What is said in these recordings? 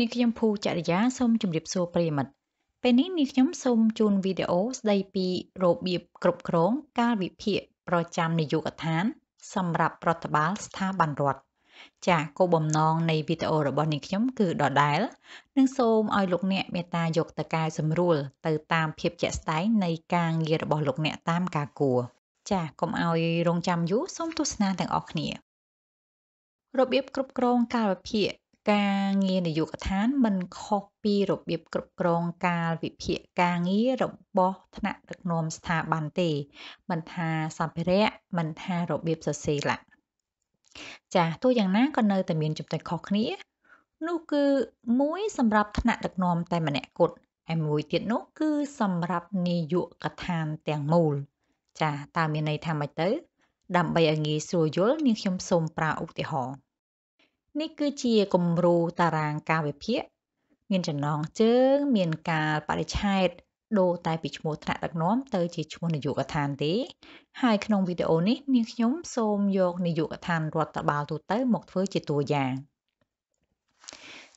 នាងខ្ញុំភូចរិយាសូមជម្រាបសួរប្រិយមិត្តពេលនេះនាងខ្ញុំសូមជូនវីដេអូស្ដីពីរបៀបគ្រប់គ្រងការវិភាគប្រចាំនយោបាយកឋាន សម្រាប់រដ្ឋបាលស្ថាប័នរដ្ឋចាគោលបំណង នៃវីដេអូរបស់នាងខ្ញុំគឺដដែលនឹងសូមឲ្យលោកអ្នកមេត្តាយកទៅកែសម្រួលទៅតាមភាពជាក់ស្ដែងនៃការងាររបស់លោកអ្នក តាមការគួរចាកុំឲ្យ រងចាំយូរសូមទស្សនាទាំងអស់គ្នា របៀបគ្រប់គ្រងកាលវិភាគការងារនាយកដ្ឋានមិនខុសពីរបៀបគ្រប់គ្រងកាលវិភាគការងាររបស់ថ្នាក់ដឹកនាំស្ថាប័នទេមិនថាសម្ភារៈមិនថារបៀបសរសេរឡាចាទោះយ៉ាងណាក៏នៅតែមានចំណុចខុសគ្នានោះគឺមួយសម្រាប់ថ្នាក់ដឹកនាំតែម្នាក់គត់ឯមួយទៀតនោះគឺសម្រាប់នាយកដ្ឋានទាំងមូល ចាតើមានន័យថាម៉េចទៅដើម្បីឲ្យងាយស្រួលយល់នាងខ្ញុំសូមប្រើឧទាហរណ៍នេះគឺជាគំរូតារាងកាលវិភាគមានចំណងជើងមានកាលបរិច្ឆេទដូរតែពីឈ្មោះថ្នាក់ដឹកនាំទៅជាឈ្មោះនាយកដ្ឋានទេ ហើយក្នុងវីដេអូនេះនាងខ្ញុំសូមយកនាយកដ្ឋានរដ្ឋបាលទូទៅមកធ្វើជាតួយ៉ាង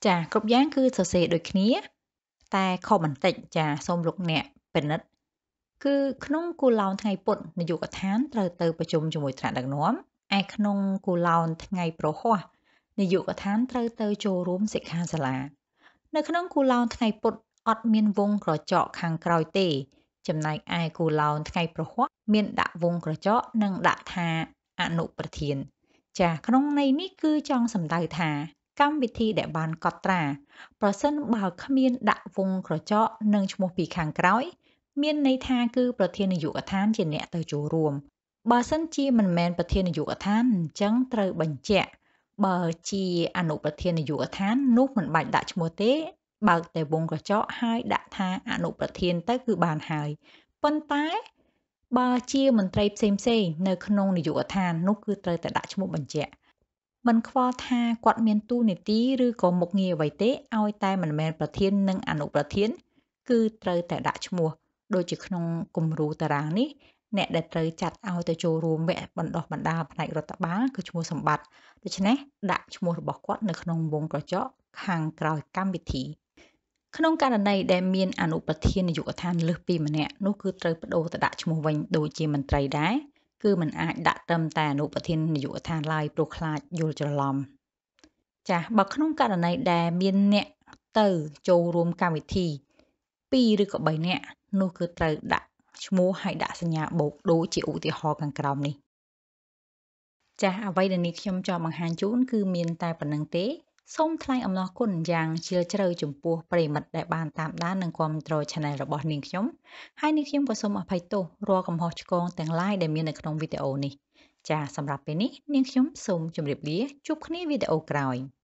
ចាគ្រប់យ៉ាងគឺសរសេរដូចគ្នាតែខុសបន្តិចចាសូមលោកអ្នកពិនិត្យគឺ ក្នុងគូឡោនថ្ងៃពុធនាយកដ្ឋានត្រូវទៅប្រជុំជាមួយថ្នាក់ដឹកនាំឯក្នុងគូឡោនថ្ងៃប្រហ័សនាយកដ្ឋានត្រូវទៅចូលរួម សិក្ខាសាលានៅក្នុងគូឡោនថ្ងៃពុទ្ធអត់មានវង ក្រចកខាងក្រោយទេ ចំណែកឯគូឡោនថ្ងៃប្រហ័សមានដាក់វងក្រចកនិងដាក់ថាអនុប្រធានចាក្នុងន័យនេះគឺចង់សម្ដៅថាកម្មវិធីដែលបានកត់ត្រា ប្រសិន បើគ្មានដាក់វងក្រចកនិងឈ្មោះពីខាងក្រោយមានន័យថាគឺប្រធាននាយកដ្ឋានជាអ្នក ទៅចូលរួមបើសិនជាមិនមែនប្រធាននាយកដ្ឋានអញ្ចឹងត្រូវបញ្ជាក់បើជាអនុប្រធាននាយកដ្ឋាននោះមិនបាច់ដាក់ឈ្មោះទេ បើកតែវងកញ្ចក់ហើយដាក់ថាអនុប្រធានទៅគឺបានហើយប៉ុន្តែ បើជាមន្ត្រីផ្សេងផ្សេងនៅក្នុងនាយកដ្ឋាននោះគឺត្រូវតែដាក់ឈ្មោះបញ្ជាក់មិនខ្វល់ថាគាត់មានទូនីតិឬក៏មុខងារអ្វីទេឲ្យតែមិនមែនប្រធាននិងអនុប្រធាន គឺត្រូវតែដាក់ឈ្មោះដូចជាក្នុងគំរូតារាងនេះអ្នកដែលត្រូវចាត់ឲ្យទៅចូលរួមវគ្គបណ្ដុះបណ្ដាលផ្នែករដ្ឋបាលគឺឈ្មោះសម្បត្តិដូច្នេះដាក់ឈ្មោះរបស់គាត់នៅក្នុងវងកញ្ចក់ខាងក្រោយកម្មវិធីក្នុងករណីដែលមានអនុប្រធាននាយកដ្ឋានលើសពីម្នាក់នោះគឺត្រូវបដូរទៅដាក់ឈ្មោះវិញដូចជាមន្ត្រីដែរគឺมันអាចដាក់ត្រឹមតែអនុប្រធាននាយកដ្ឋានឡើយព្រោះខ្លាចយល់ច្រឡំចាស់បើក្នុងករណីដែលមានអ្នកទៅចូលរួមកម្មវិធី2ឬក៏3នាក់នោះគឺត្រូវដាក់ឈ្មោះហើយដាក់សញ្ញាបូកដូចជាឧទាហរណ៍ខាងក្រោមនេះចាស់អ្វីដែលនេះខ្ញុំចង់បង្ហាញជូន គឺមានតែប៉ុណ្្នឹងទេសូមថ្លែងអំណរគុណយ៉ាងជ្រាលជ្រៅចំពោះប្រិមិត្តដែលបានតាមដាននិងគាំទ្រ Channel របស់នាងខ្ញុំហើយនាងខ្ញុំក៏សូមអភ័យទោសរាល់កំហុសឆ្គងទាំង lain ដែលមាននៅក្នុងវីដេអូនេះចាសម្រាប់ពេលនេះ នាងខ្ញុំសូមជម្រាបលាជួបគ្នាវីដេអូក្រោយ។